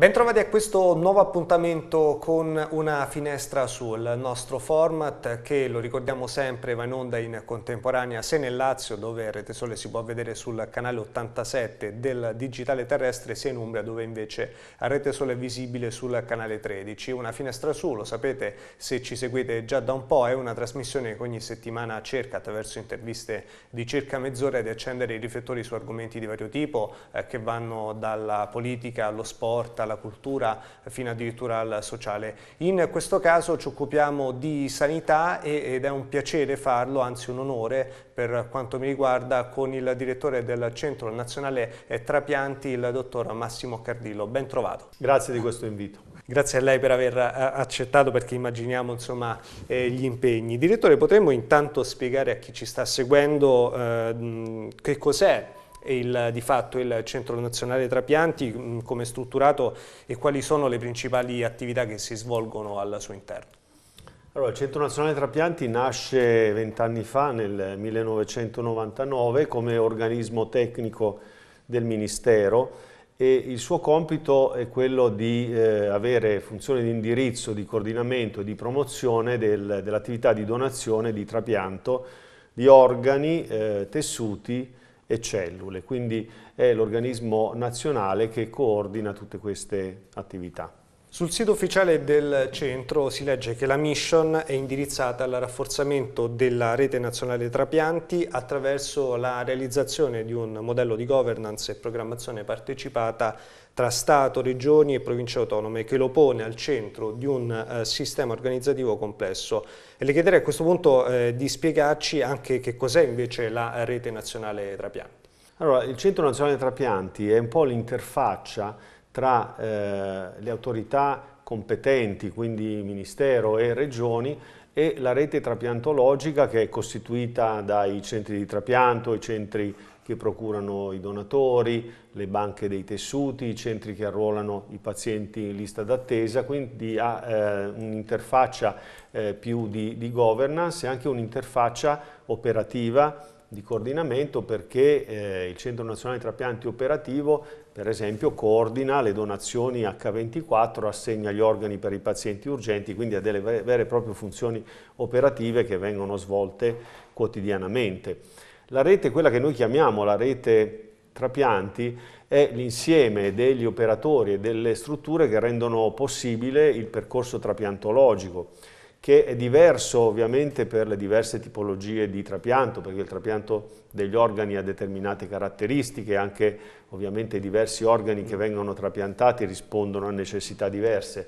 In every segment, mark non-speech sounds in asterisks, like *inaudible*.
Bentrovati a questo nuovo appuntamento con una finestra sul nostro format che, lo ricordiamo sempre, va in onda in contemporanea sia nel Lazio, dove Rete Sole si può vedere sul canale 87 del digitale terrestre, sia in Umbria, dove invece Rete Sole è visibile sul canale 13. Una finestra su, lo sapete se ci seguite già da un po', è una trasmissione che ogni settimana cerca, attraverso interviste di circa mezz'ora, di accendere i riflettori su argomenti di vario tipo eh, che vanno dalla politica allo sport, alla alla cultura, fino addirittura al sociale. In questo caso ci occupiamo di sanità ed è un piacere farlo, anzi un onore per quanto mi riguarda, con il direttore del Centro Nazionale Trapianti, il dottor Massimo Cardillo. Ben trovato. Grazie di questo invito. Grazie a lei per aver eh, accettato perché immaginiamo insomma, eh, gli impegni. Direttore, potremmo intanto spiegare a chi ci sta seguendo eh, che cos'è il, di fatto il Centro Nazionale Trapianti, mm, come è strutturato e quali sono le principali attività che si svolgono al suo interno? Allora, il Centro Nazionale Trapianti nasce vent'anni fa, nel 1999, come organismo tecnico del Ministero e il suo compito è quello di eh, avere funzione di indirizzo, di coordinamento e di promozione del, dell'attività di donazione e di trapianto di organi, eh, tessuti e cellule, quindi è l'organismo nazionale che coordina tutte queste attività. Sul sito ufficiale del centro si legge che la mission è indirizzata al rafforzamento della rete nazionale trapianti attraverso la realizzazione di un modello di governance e programmazione partecipata tra Stato, Regioni e Province autonome che lo pone al centro di un eh, sistema organizzativo complesso. E le chiederei a questo punto eh, di spiegarci anche che cos'è invece la rete nazionale trapianti. Allora, il Centro Nazionale Trapianti è un po' l'interfaccia tra eh, le autorità competenti, quindi Ministero e Regioni, e la rete trapiantologica che è costituita dai centri di trapianto, i centri che procurano i donatori, le banche dei tessuti, i centri che arruolano i pazienti in lista d'attesa, quindi ha eh, un'interfaccia eh, più di, di, governance e anche un'interfaccia operativa di coordinamento perché eh, il Centro Nazionale di Trapianti Operativo per esempio coordina le donazioni H24, assegna gli organi per i pazienti urgenti, quindi ha delle vere e proprie funzioni operative che vengono svolte quotidianamente. La rete, quella che noi chiamiamo la rete trapianti è l'insieme degli operatori e delle strutture che rendono possibile il percorso trapiantologico che è diverso ovviamente per le diverse tipologie di trapianto, perché il trapianto degli organi ha determinate caratteristiche, anche ovviamente i diversi organi che vengono trapiantati rispondono a necessità diverse.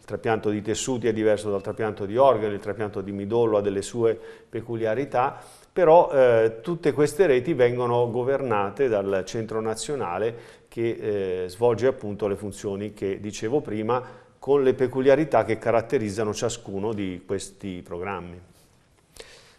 Il trapianto di tessuti è diverso dal trapianto di organi, il trapianto di midollo ha delle sue peculiarità però eh, tutte queste reti vengono governate dal centro nazionale che eh, svolge appunto le funzioni che dicevo prima con le peculiarità che caratterizzano ciascuno di questi programmi.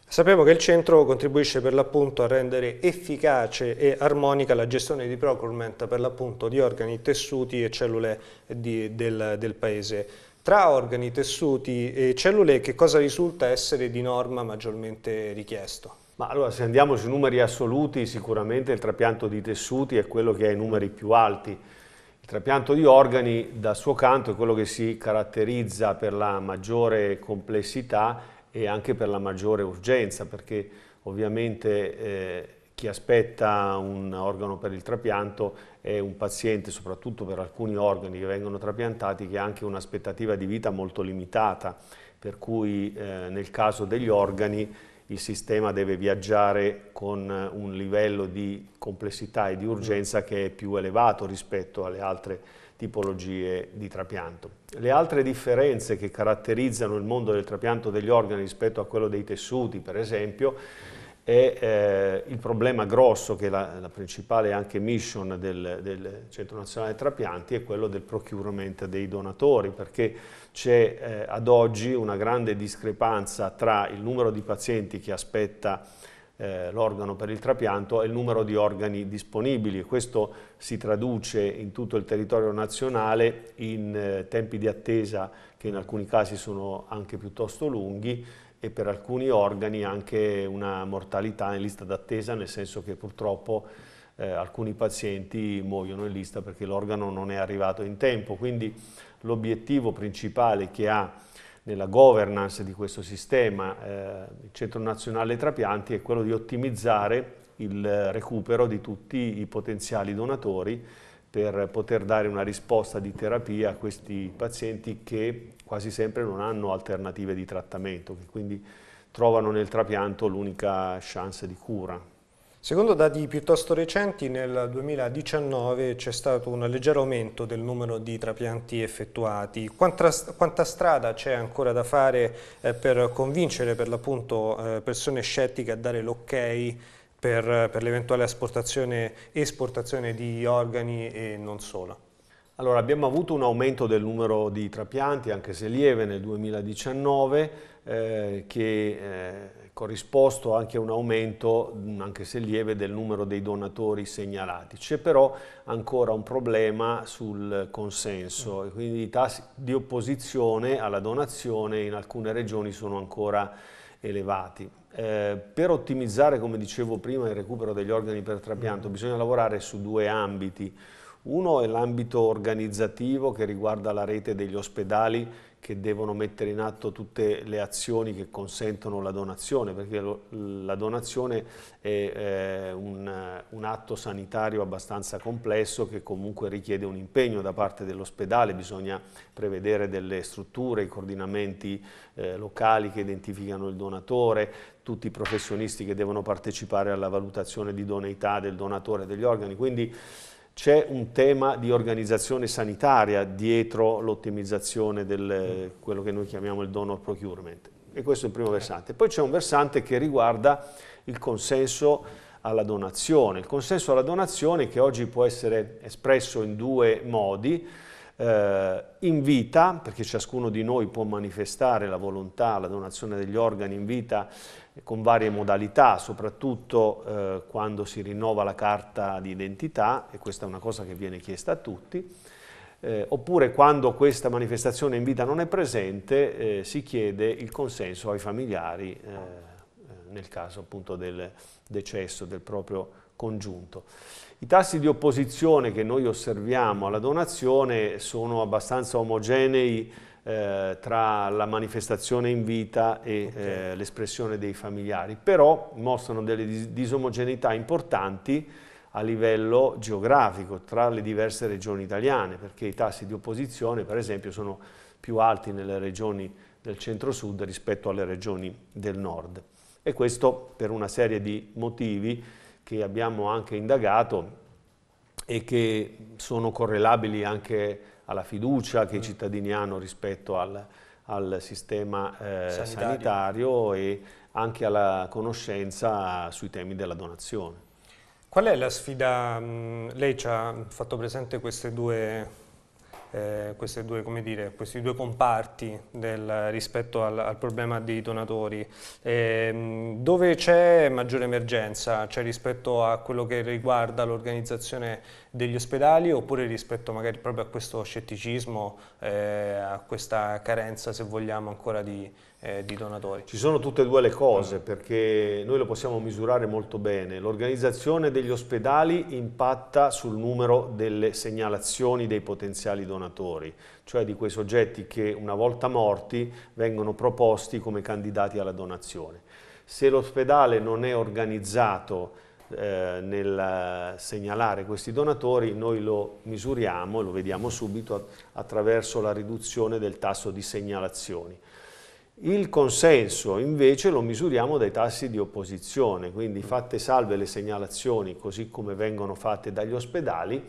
Sappiamo che il centro contribuisce per l'appunto a rendere efficace e armonica la gestione di procurement per l'appunto di organi, tessuti e cellule di, del, del paese. Tra organi, tessuti e cellule che cosa risulta essere di norma maggiormente richiesto? Ma allora se andiamo sui numeri assoluti sicuramente il trapianto di tessuti è quello che ha i numeri più alti. Il trapianto di organi dal suo canto è quello che si caratterizza per la maggiore complessità e anche per la maggiore urgenza perché ovviamente eh, chi aspetta un organo per il trapianto è un paziente, soprattutto per alcuni organi che vengono trapiantati, che ha anche un'aspettativa di vita molto limitata, per cui eh, nel caso degli organi il sistema deve viaggiare con un livello di complessità e di urgenza che è più elevato rispetto alle altre tipologie di trapianto. Le altre differenze che caratterizzano il mondo del trapianto degli organi rispetto a quello dei tessuti, per esempio, è eh, il problema grosso, che è la, la principale anche mission del, del, Centro Nazionale dei Trapianti, è quello del procurement dei donatori, perché c'è eh, ad oggi una grande discrepanza tra il numero di pazienti che aspetta eh, l'organo per il trapianto e il numero di organi disponibili. e Questo si traduce in tutto il territorio nazionale in eh, tempi di attesa che in alcuni casi sono anche piuttosto lunghi, e per alcuni organi anche una mortalità in lista d'attesa, nel senso che purtroppo eh, alcuni pazienti muoiono in lista perché l'organo non è arrivato in tempo. Quindi l'obiettivo principale che ha nella governance di questo sistema eh, il Centro Nazionale Trapianti è quello di ottimizzare il recupero di tutti i potenziali donatori per poter dare una risposta di terapia a questi pazienti che quasi sempre non hanno alternative di trattamento, che quindi trovano nel trapianto l'unica chance di cura. Secondo dati piuttosto recenti, nel 2019 c'è stato un leggero aumento del numero di trapianti effettuati. Quanta, quanta strada c'è ancora da fare eh, per convincere per l'appunto eh, persone scettiche a dare l'ok per, per l'eventuale esportazione di organi e non solo. Allora, abbiamo avuto un aumento del numero di trapianti, anche se lieve, nel 2019, eh, che è eh, corrisposto anche a un aumento, anche se lieve, del numero dei donatori segnalati. C'è però ancora un problema sul consenso, e mm. quindi i tassi di opposizione alla donazione in alcune regioni sono ancora elevati. Eh, per ottimizzare, come dicevo prima, il recupero degli organi per trapianto mm. bisogna lavorare su due ambiti. Uno è l'ambito organizzativo che riguarda la rete degli ospedali che devono mettere in atto tutte le azioni che consentono la donazione, perché lo, la donazione è eh, un, un, atto sanitario abbastanza complesso che comunque richiede un impegno da parte dell'ospedale, bisogna prevedere delle strutture, i coordinamenti eh, locali che identificano il donatore, tutti i professionisti che devono partecipare alla valutazione di idoneità del donatore degli organi, quindi c'è un tema di organizzazione sanitaria dietro l'ottimizzazione di quello che noi chiamiamo il donor procurement e questo è il primo versante. Poi c'è un versante che riguarda il consenso alla donazione, il consenso alla donazione che oggi può essere espresso in due modi, eh, in vita, perché ciascuno di noi può manifestare la volontà, la donazione degli organi in vita eh, con varie modalità, soprattutto eh, quando si rinnova la carta di identità, e questa è una cosa che viene chiesta a tutti, eh, oppure quando questa manifestazione in vita non è presente eh, si chiede il consenso ai familiari eh, nel caso appunto del decesso del proprio congiunto. I tassi di opposizione che noi osserviamo alla donazione sono abbastanza omogenei eh, tra la manifestazione in vita e eh, okay. eh, l'espressione dei familiari, però mostrano delle dis disomogeneità importanti a livello geografico tra le diverse regioni italiane, perché i tassi di opposizione per esempio sono più alti nelle regioni del centro-sud rispetto alle regioni del nord. E questo per una serie di motivi che abbiamo anche indagato e che sono correlabili anche alla fiducia che i mm. cittadini hanno rispetto al, al sistema eh, sanitario. sanitario e anche alla conoscenza sui temi della donazione. Qual è la sfida? Mm, lei ci ha fatto presente queste due eh, due, dire, questi due comparti del, rispetto al, al, problema dei donatori. Eh, dove c'è maggiore emergenza cioè rispetto a quello che riguarda l'organizzazione degli ospedali oppure rispetto magari proprio a questo scetticismo, eh, a questa carenza se vogliamo ancora di, eh, di, donatori? Ci sono tutte e due le cose perché noi lo possiamo misurare molto bene. L'organizzazione degli ospedali impatta sul numero delle segnalazioni dei potenziali donatori, cioè di quei soggetti che una volta morti vengono proposti come candidati alla donazione. Se l'ospedale non è organizzato eh, nel segnalare questi donatori noi lo misuriamo, lo vediamo subito attraverso la riduzione del tasso di segnalazioni. Il consenso invece lo misuriamo dai tassi di opposizione, quindi fatte salve le segnalazioni così come vengono fatte dagli ospedali,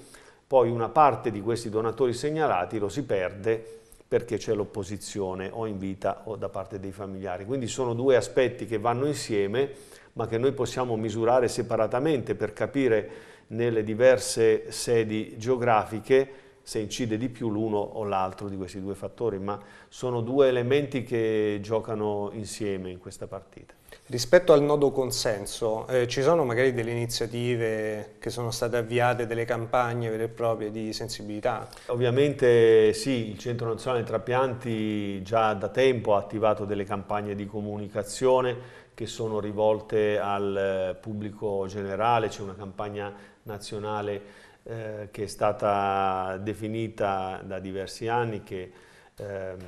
poi una parte di questi donatori segnalati lo si perde perché c'è l'opposizione o in vita o da parte dei familiari. Quindi sono due aspetti che vanno insieme ma che noi possiamo misurare separatamente per capire nelle diverse sedi geografiche se incide di più l'uno o l'altro di questi due fattori, ma sono due elementi che giocano insieme in questa partita. Rispetto al nodo consenso, eh, ci sono magari delle iniziative che sono state avviate, delle campagne vere e proprie di sensibilità? Ovviamente sì, il Centro Nazionale Trapianti già da tempo ha attivato delle campagne di comunicazione che sono rivolte al eh, pubblico generale, c'è una campagna nazionale eh, che è stata definita da diversi anni che ehm,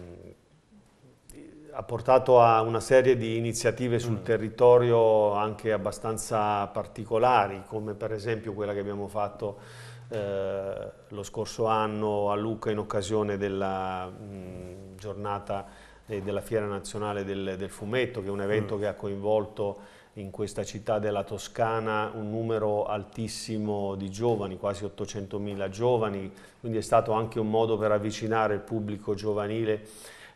ha portato a una serie di iniziative sul mm. territorio anche abbastanza particolari, come per esempio quella che abbiamo fatto eh, lo scorso anno a Lucca in occasione della mh, mm, giornata eh, della Fiera Nazionale del, del, Fumetto, che è un evento mm. che ha coinvolto in questa città della Toscana un numero altissimo di giovani, quasi 800.000 giovani, quindi è stato anche un modo per avvicinare il pubblico giovanile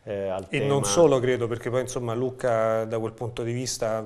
eh, al e tema. E non solo credo, perché poi insomma Lucca da quel punto di vista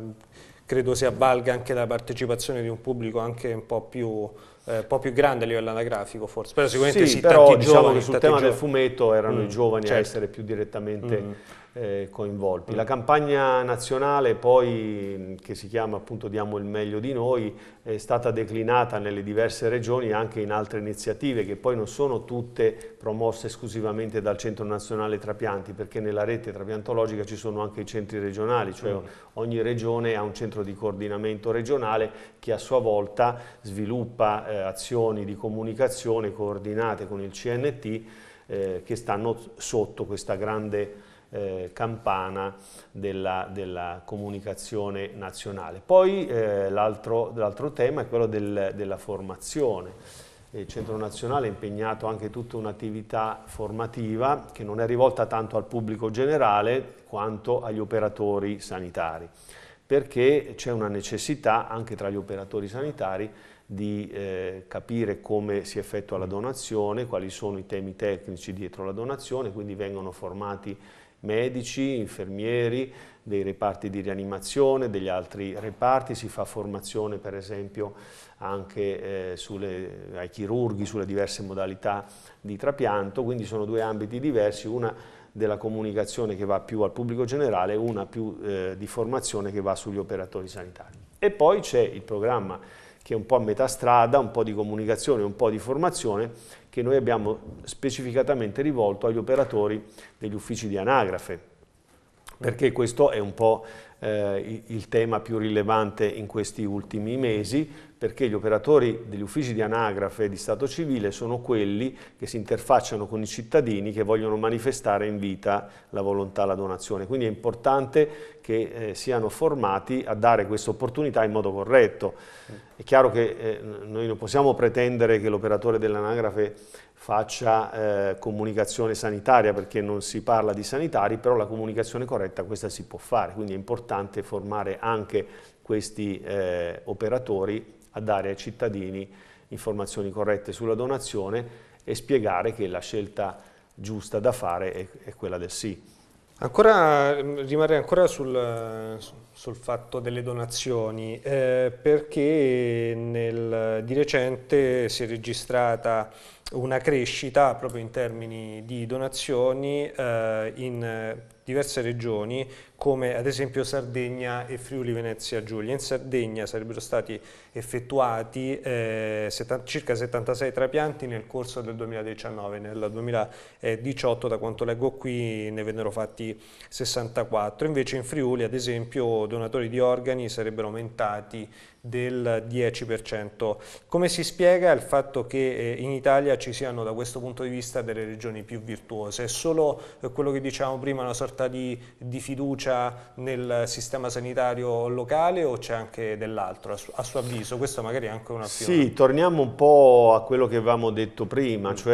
credo si avvalga anche la partecipazione di un pubblico anche un po' più, eh, un po più grande a livello anagrafico forse, però sicuramente sì, sì però diciamo giovani, che sul tema giovani. del fumetto erano mm, i giovani certo. a essere più direttamente mm eh, coinvolti. Mm. La campagna nazionale poi, mm, che si chiama appunto Diamo il meglio di noi, è stata declinata nelle diverse regioni anche in altre iniziative che poi non sono tutte promosse esclusivamente dal Centro Nazionale Trapianti, perché nella rete trapiantologica ci sono anche i centri regionali, cioè mm. ogni regione ha un centro di coordinamento regionale che a sua volta sviluppa eh, azioni di comunicazione coordinate con il CNT eh, che stanno sotto questa grande eh, campana della, della, comunicazione nazionale. Poi eh, l'altro tema è quello del, della formazione. Il Centro Nazionale è impegnato anche tutta un'attività formativa che non è rivolta tanto al pubblico generale quanto agli operatori sanitari, perché c'è una necessità anche tra gli operatori sanitari di eh, capire come si effettua la donazione, quali sono i temi tecnici dietro la donazione, quindi vengono formati medici, infermieri, dei reparti di rianimazione, degli altri reparti, si fa formazione per esempio anche eh, sulle, ai chirurghi sulle diverse modalità di trapianto, quindi sono due ambiti diversi, una della comunicazione che va più al pubblico generale, una più eh, di formazione che va sugli operatori sanitari. E poi c'è il programma che è un po' a metà strada, un po' di comunicazione, un po' di formazione, che noi abbiamo specificatamente rivolto agli operatori degli uffici di anagrafe perché questo è un po' eh, il tema più rilevante in questi ultimi mesi, perché gli operatori degli uffici di anagrafe e di Stato civile sono quelli che si interfacciano con i cittadini che vogliono manifestare in vita la volontà alla donazione. Quindi è importante che eh, siano formati a dare questa opportunità in modo corretto. È chiaro che eh, noi non possiamo pretendere che l'operatore dell'anagrafe faccia eh, comunicazione sanitaria perché non si parla di sanitari, però la comunicazione corretta questa si può fare, quindi è importante formare anche questi eh, operatori a dare ai cittadini informazioni corrette sulla donazione e spiegare che la scelta giusta da fare è, è quella del sì. Ancora, mm, rimarrei ancora sul, eh, sul fatto delle donazioni, eh, perché nel, di recente si è registrata una crescita proprio in termini di donazioni eh, in diverse regioni come ad esempio Sardegna e Friuli Venezia Giulia. In Sardegna sarebbero stati effettuati eh, circa 76 trapianti nel corso del 2019, nel 2018 da quanto leggo qui ne vennero fatti 64, invece in Friuli ad esempio donatori di organi sarebbero aumentati del 10%. Come si spiega il fatto che eh, in Italia ci siano da questo punto di vista delle regioni più virtuose? È solo eh, quello che diciamo prima, una sorta di, di fiducia nel sistema sanitario locale o c'è anche dell'altro? A suo avviso, questo magari è anche una Sì, torniamo un po' a quello che avevamo detto prima, mm. cioè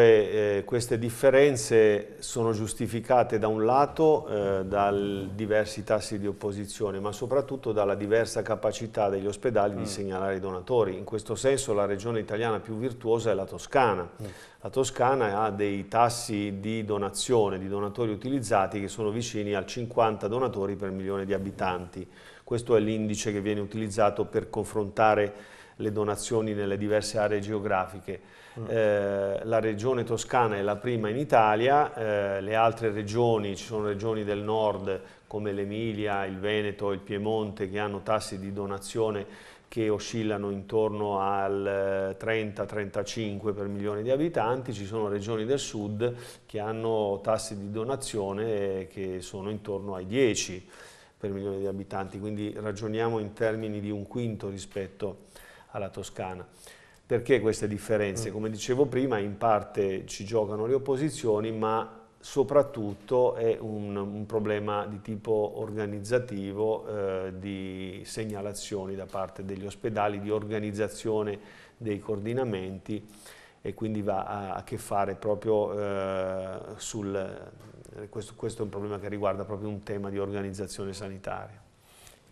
eh, queste differenze sono giustificate da un lato eh, dai diversi tassi di opposizione, ma soprattutto dalla diversa capacità degli ospedali di mm. segnalare i donatori. In questo senso la regione italiana più virtuosa è la Toscana. Mm. La Toscana ha dei tassi di donazione, di donatori utilizzati che sono vicini al 50 donatori per milione di abitanti. Questo è l'indice che viene utilizzato per confrontare le donazioni nelle diverse aree geografiche. Mm. Eh, la regione toscana è la prima in Italia, eh, le altre regioni, ci sono regioni del nord come l'Emilia, il Veneto, il Piemonte che hanno tassi di donazione che oscillano intorno al 30-35 eh, per milione di abitanti, ci sono regioni del sud che hanno tassi di donazione che sono intorno ai 10 per milione di abitanti, quindi ragioniamo in termini di un quinto rispetto alla Toscana. Perché queste differenze? Mm. Come dicevo prima, in parte ci giocano le opposizioni, ma soprattutto è un, un, problema di tipo organizzativo, eh, di segnalazioni da parte degli ospedali, di organizzazione dei coordinamenti e quindi va a, a che fare proprio eh, sul... Eh, questo, questo è un problema che riguarda proprio un tema di organizzazione sanitaria.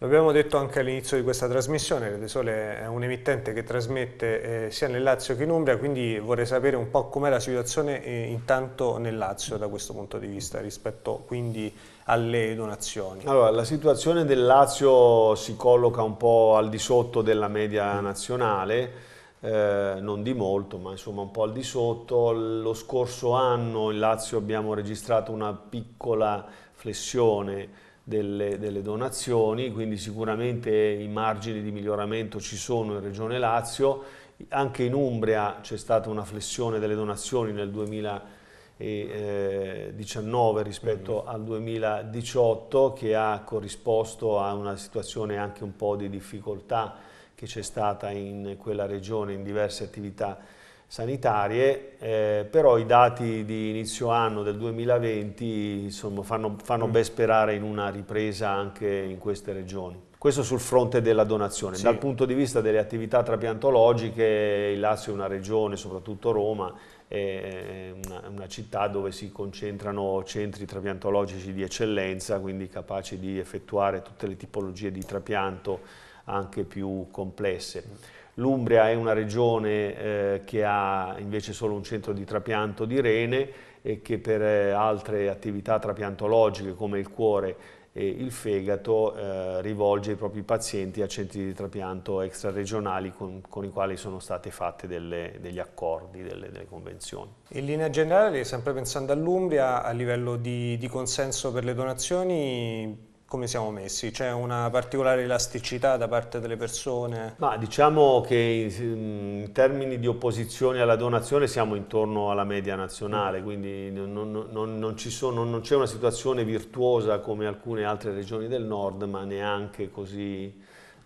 L'abbiamo detto anche all'inizio di questa trasmissione, Rete Sole è un emittente che trasmette eh, sia nel Lazio che in Umbria, quindi vorrei sapere un po' com'è la situazione eh, intanto nel Lazio da questo punto di vista rispetto quindi alle donazioni. Allora, la situazione del Lazio si colloca un po' al di sotto della media nazionale, eh, non di molto, ma insomma un po' al di sotto. Lo scorso anno in Lazio abbiamo registrato una piccola flessione delle, delle, donazioni, quindi sicuramente i margini di miglioramento ci sono in Regione Lazio, anche in Umbria c'è stata una flessione delle donazioni nel 2019 rispetto mm-hmm. al 2018 che ha corrisposto a una situazione anche un po' di difficoltà che c'è stata in quella regione in diverse attività sanitarie, eh, però i dati di inizio anno del 2020 insomma, fanno, fanno mm. ben sperare in una ripresa anche in queste regioni. Questo sul fronte della donazione. Sì. Dal punto di vista delle attività trapiantologiche, il Lazio è una regione, soprattutto Roma, è una, una città dove si concentrano centri trapiantologici di eccellenza, quindi capaci di effettuare tutte le tipologie di trapianto anche più complesse. L'Umbria è una regione eh, che ha invece solo un centro di trapianto di rene e che per eh, altre attività trapiantologiche come il cuore e il fegato eh, rivolge i propri pazienti a centri di trapianto extraregionali con, con i quali sono state fatte delle, degli accordi, delle, delle, convenzioni. In linea generale, sempre pensando all'Umbria, a livello di, di consenso per le donazioni, come siamo messi? C'è una particolare elasticità da parte delle persone? Ma diciamo che mm, in termini di opposizione alla donazione siamo intorno alla media nazionale, mm. quindi non, non, non c'è una situazione virtuosa come alcune altre regioni del nord, ma neanche così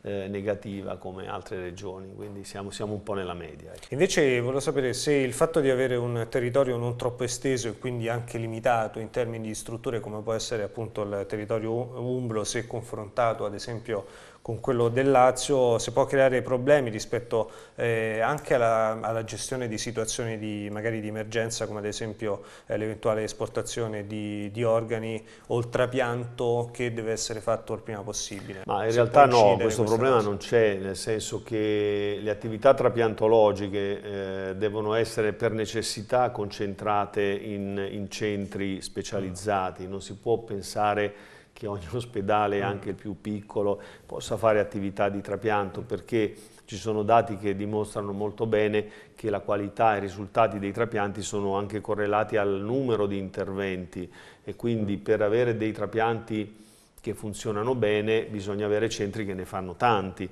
eh, negativa come altre regioni, quindi siamo, siamo un po' nella media. Ecco. Invece volevo sapere se il fatto di avere un territorio non troppo esteso e quindi anche limitato in termini di strutture come può essere appunto il territorio umbro, se confrontato ad esempio con quello del Lazio si può creare problemi rispetto eh, anche alla, alla, gestione di situazioni di, magari di emergenza come ad esempio eh, l'eventuale esportazione di, di, organi o il trapianto che deve essere fatto il prima possibile. Ma in si realtà no, questo problema cosa. non c'è, nel senso che le attività trapiantologiche eh, devono essere per necessità concentrate in, in centri specializzati, non si può pensare che ogni ospedale, mm. anche il più piccolo, possa fare attività di trapianto perché ci sono dati che dimostrano molto bene che la qualità e i risultati dei trapianti sono anche correlati al numero di interventi e quindi mm. per avere dei trapianti che funzionano bene bisogna avere centri che ne fanno tanti,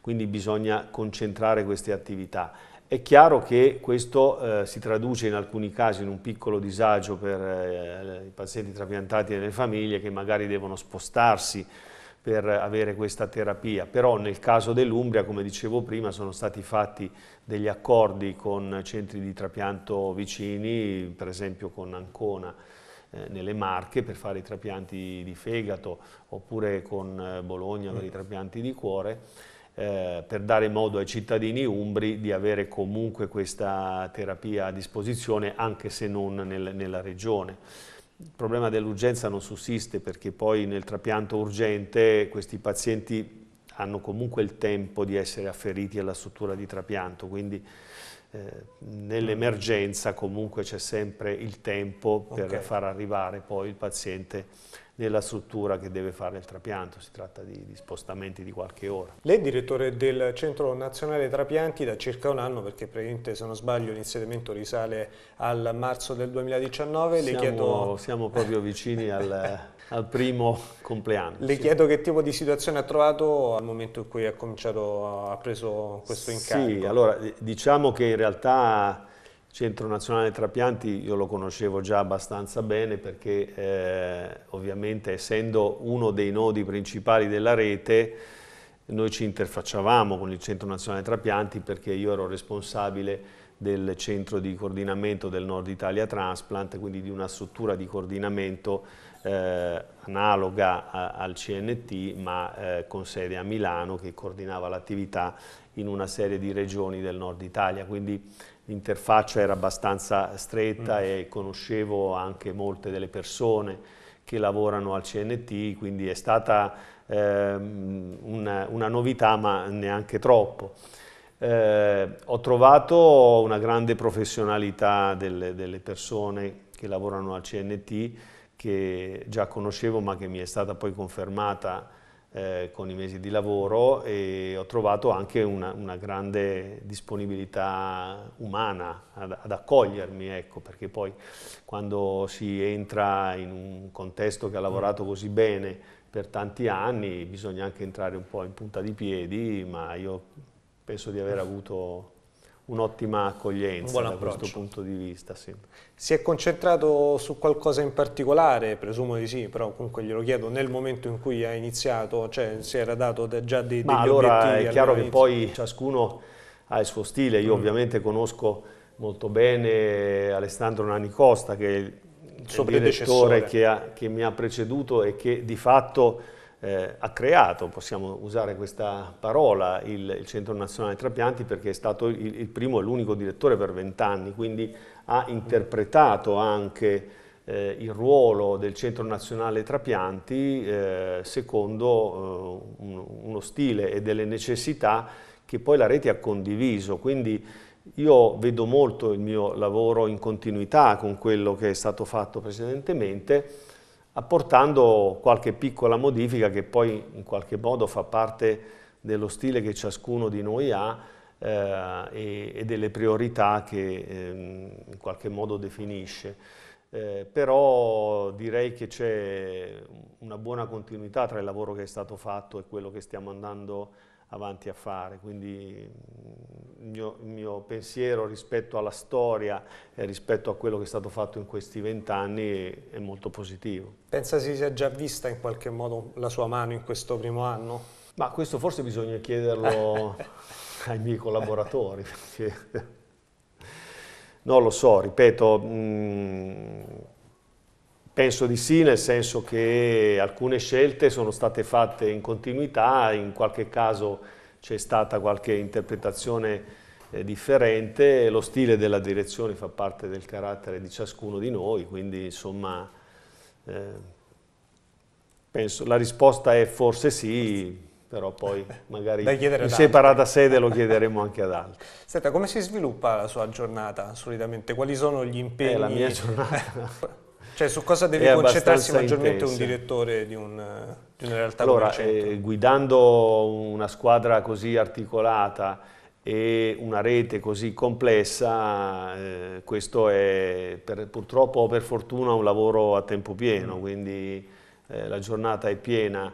quindi bisogna concentrare queste attività. È chiaro che questo eh, si traduce in alcuni casi in un piccolo disagio per eh, i pazienti trapiantati e le famiglie che magari devono spostarsi per avere questa terapia, però nel caso dell'Umbria, come dicevo prima, sono stati fatti degli accordi con centri di trapianto vicini, per esempio con Ancona eh, nelle Marche per fare i trapianti di fegato oppure con eh, Bologna per i trapianti di cuore eh, per dare modo ai cittadini umbri di avere comunque questa terapia a disposizione anche se non nel, nella regione. Il problema dell'urgenza non sussiste perché poi nel trapianto urgente questi pazienti hanno comunque il tempo di essere afferiti alla struttura di trapianto, quindi eh, nell'emergenza comunque c'è sempre il tempo per okay. far arrivare poi il paziente nella struttura che deve fare il trapianto, si tratta di, di spostamenti di qualche ora. Lei è direttore del Centro Nazionale Trapianti da circa un anno perché praticamente se non sbaglio l'insediamento risale al marzo del 2019. Siamo, chiedo... siamo proprio vicini al, *laughs* al, primo compleanno. Le sì. chiedo che tipo di situazione ha trovato al momento in cui ha cominciato, ha preso questo incarico. Sì, allora diciamo che in realtà Centro Nazionale Trapianti io lo conoscevo già abbastanza bene perché eh, ovviamente essendo uno dei nodi principali della rete noi ci interfacciavamo con il Centro Nazionale Trapianti perché io ero responsabile del centro di coordinamento del Nord Italia Transplant, quindi di una struttura di coordinamento eh, analoga a, al CNT ma eh, con sede a Milano che coordinava l'attività in una serie di regioni del Nord Italia. Quindi l'interfaccia era abbastanza stretta mm. e conoscevo anche molte delle persone che lavorano al CNT, quindi è stata ehm, una, una, novità ma neanche troppo. Eh, ho trovato una grande professionalità delle, delle persone che lavorano al CNT che già conoscevo ma che mi è stata poi confermata eh, con i mesi di lavoro e ho trovato anche una, una grande disponibilità umana ad, ad accogliermi, ecco, perché poi quando si entra in un contesto che ha lavorato così bene per tanti anni bisogna anche entrare un po' in punta di piedi, ma io penso di aver avuto un'ottima accoglienza Un da questo punto di vista. Sì. Si è concentrato su qualcosa in particolare? Presumo di sì, però comunque glielo chiedo, nel momento in cui ha iniziato, cioè si era dato già dei, degli Ma è chiaro che poi ciascuno ha il suo stile, io mm. ovviamente conosco molto bene Alessandro Nani Costa, che è il, il direttore che, ha, che mi ha preceduto e che di fatto eh, ha creato, possiamo usare questa parola, il, il Centro Nazionale Trapianti perché è stato il, il primo e l'unico direttore per vent'anni, quindi ha interpretato anche eh, il ruolo del Centro Nazionale Trapianti eh, secondo eh, un, uno stile e delle necessità che poi la rete ha condiviso. Quindi io vedo molto il mio lavoro in continuità con quello che è stato fatto precedentemente apportando qualche piccola modifica che poi in qualche modo fa parte dello stile che ciascuno di noi ha eh, e, e, delle priorità che eh, in qualche modo definisce. Eh, però direi che c'è una buona continuità tra il lavoro che è stato fatto e quello che stiamo andando a avanti a fare, quindi mm, il mio, il mio pensiero rispetto alla storia e rispetto a quello che è stato fatto in questi vent'anni è molto positivo. Pensa si sia già vista in qualche modo la sua mano in questo primo anno? Ma questo forse bisogna chiederlo *laughs* ai miei collaboratori, perché... non lo so, ripeto... Mh, mm, Penso di sì, nel senso che alcune scelte sono state fatte in continuità, in qualche caso c'è stata qualche interpretazione eh, differente, lo stile della direzione fa parte del carattere di ciascuno di noi, quindi insomma eh, penso la risposta è forse sì, però poi *laughs* magari in separata sede lo chiederemo anche ad altri. Senta, come si sviluppa la sua giornata solitamente? Quali sono gli impegni? Eh, la mia giornata... *laughs* Cioè su cosa deve concentrarsi maggiormente intensa. un direttore di, un, eh, di una realtà allora, come eh, guidando una squadra così articolata e una rete così complessa, eh, questo è per, purtroppo o per fortuna un lavoro a tempo pieno, mm. quindi eh, la giornata è piena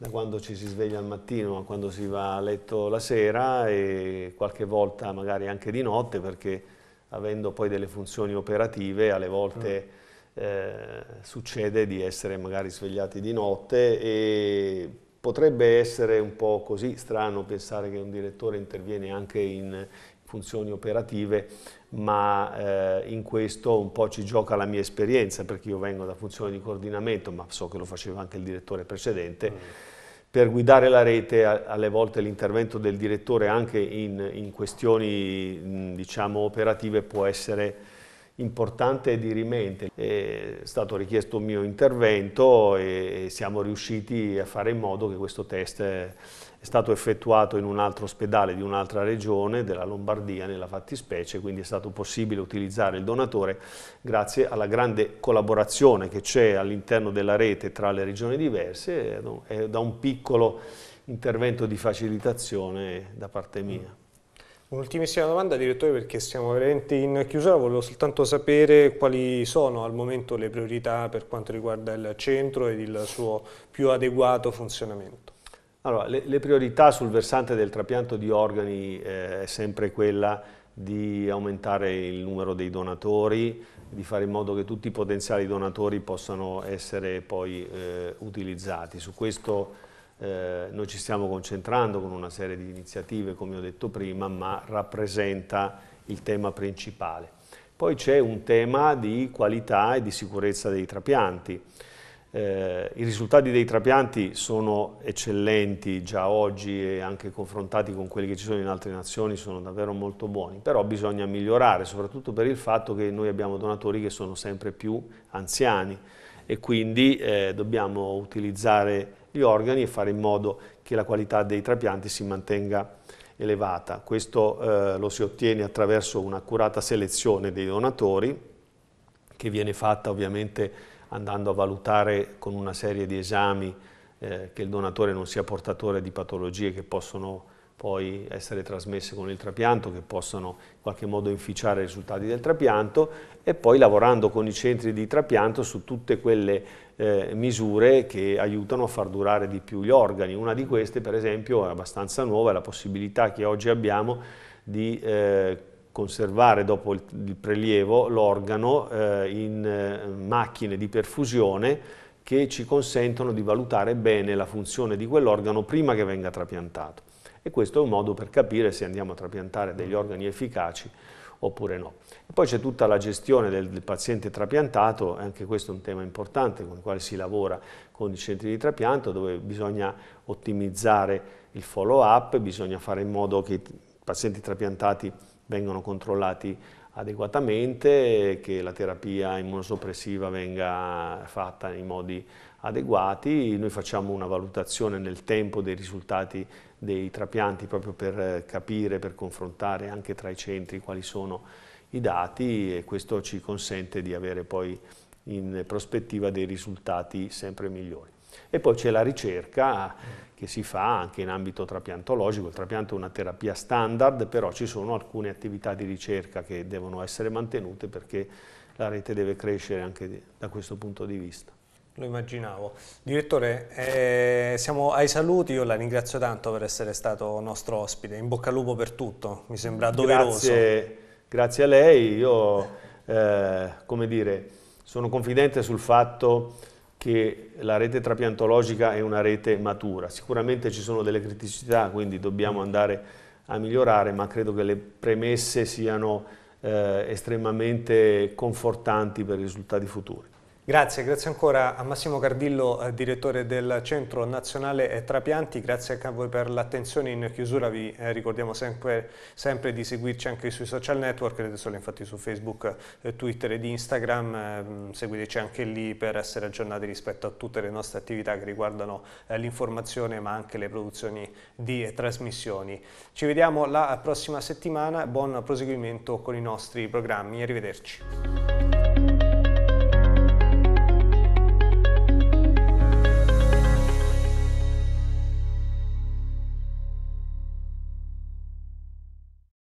da quando ci si sveglia al mattino a quando si va a letto la sera e qualche volta magari anche di notte perché avendo poi delle funzioni operative alle volte... Mm eh, succede di essere magari svegliati di notte e potrebbe essere un po' così strano pensare che un direttore interviene anche in funzioni operative, ma eh, in questo un po' ci gioca la mia esperienza, perché io vengo da funzioni di coordinamento, ma so che lo faceva anche il direttore precedente. Mm. Per guidare la rete, a, alle volte l'intervento del direttore anche in, in questioni diciamo, operative può essere importante e dirimente. È stato richiesto un mio intervento e siamo riusciti a fare in modo che questo test è stato effettuato in un altro ospedale di un'altra regione, della Lombardia nella fattispecie, quindi è stato possibile utilizzare il donatore grazie alla grande collaborazione che c'è all'interno della rete tra le regioni diverse e da un piccolo intervento di facilitazione da parte mia. Un'ultimissima domanda, direttore, perché siamo veramente in chiusura. Volevo soltanto sapere quali sono al momento le priorità per quanto riguarda il centro ed il suo più adeguato funzionamento. Allora, le, le priorità sul versante del trapianto di organi eh, è sempre quella di aumentare il numero dei donatori, di fare in modo che tutti i potenziali donatori possano essere poi eh, utilizzati. Su questo eh, noi ci stiamo concentrando con una serie di iniziative, come ho detto prima, ma rappresenta il tema principale. Poi c'è un tema di qualità e di sicurezza dei trapianti. Eh, I risultati dei trapianti sono eccellenti già oggi e anche confrontati con quelli che ci sono in altre nazioni sono davvero molto buoni, però bisogna migliorare, soprattutto per il fatto che noi abbiamo donatori che sono sempre più anziani e quindi eh, dobbiamo utilizzare gli organi e fare in modo che la qualità dei trapianti si mantenga elevata. Questo eh, lo si ottiene attraverso un'accurata selezione dei donatori che viene fatta ovviamente andando a valutare con una serie di esami eh, che il donatore non sia portatore di patologie che possono poi essere trasmesse con il trapianto che possono in qualche modo inficiare i risultati del trapianto e poi lavorando con i centri di trapianto su tutte quelle eh, misure che aiutano a far durare di più gli organi. Una di queste per esempio è abbastanza nuova, è la possibilità che oggi abbiamo di eh, conservare dopo il, il prelievo l'organo eh, in eh, macchine di perfusione che ci consentono di valutare bene la funzione di quell'organo prima che venga trapiantato e questo è un modo per capire se andiamo a trapiantare degli mm. organi efficaci oppure no. E poi c'è tutta la gestione del, del, paziente trapiantato, anche questo è un tema importante con il quale si lavora con i centri di trapianto, dove bisogna ottimizzare il follow up, bisogna fare in modo che i pazienti trapiantati vengano controllati adeguatamente, che la terapia immunosoppressiva venga fatta in modi adeguati, noi facciamo una valutazione nel tempo dei risultati dei trapianti proprio per eh, capire, per confrontare anche tra i centri quali sono i dati e questo ci consente di avere poi in prospettiva dei risultati sempre migliori. E poi c'è la ricerca che si fa anche in ambito trapiantologico, il trapianto è una terapia standard, però ci sono alcune attività di ricerca che devono essere mantenute perché la rete deve crescere anche da questo punto di vista. Lo immaginavo. Direttore, eh, siamo ai saluti, io la ringrazio tanto per essere stato nostro ospite, in bocca al lupo per tutto, mi sembra doveroso. Grazie, grazie a lei, io eh, come dire, sono confidente sul fatto che la rete trapiantologica è una rete matura, sicuramente ci sono delle criticità, quindi dobbiamo andare a migliorare, ma credo che le premesse siano eh, estremamente confortanti per i risultati futuri. Grazie, grazie ancora a Massimo Cardillo, eh, direttore del Centro Nazionale eh, Trapianti, grazie anche a voi per l'attenzione in chiusura, vi eh, ricordiamo sempre, sempre, di seguirci anche sui social network, vedete solo infatti su Facebook, Twitter ed Instagram, ehm, seguiteci anche lì per essere aggiornati rispetto a tutte le nostre attività che riguardano l'informazione ma anche le produzioni di trasmissioni. Ci vediamo la prossima settimana, buon proseguimento con i nostri programmi, arrivederci.